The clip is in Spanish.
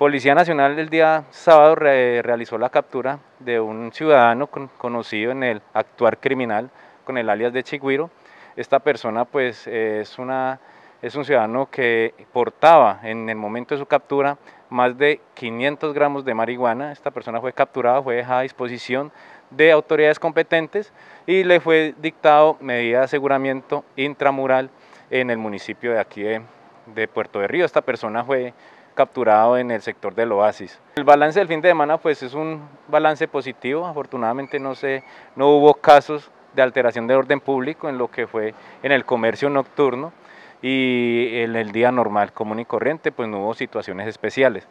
Policía Nacional el día sábado realizó la captura de un ciudadano conocido en el actuar criminal con el alias de Chigüiro. Esta persona pues es, una, es un ciudadano que portaba en el momento de su captura más de 500 gramos de marihuana. Esta persona fue capturada, fue dejada a disposición de autoridades competentes y le fue dictado medida de aseguramiento intramural en el municipio de aquí de, de Puerto de Río. Esta persona fue capturado en el sector del oasis. El balance del fin de semana pues es un balance positivo, afortunadamente no, se, no hubo casos de alteración de orden público en lo que fue en el comercio nocturno y en el día normal común y corriente pues no hubo situaciones especiales.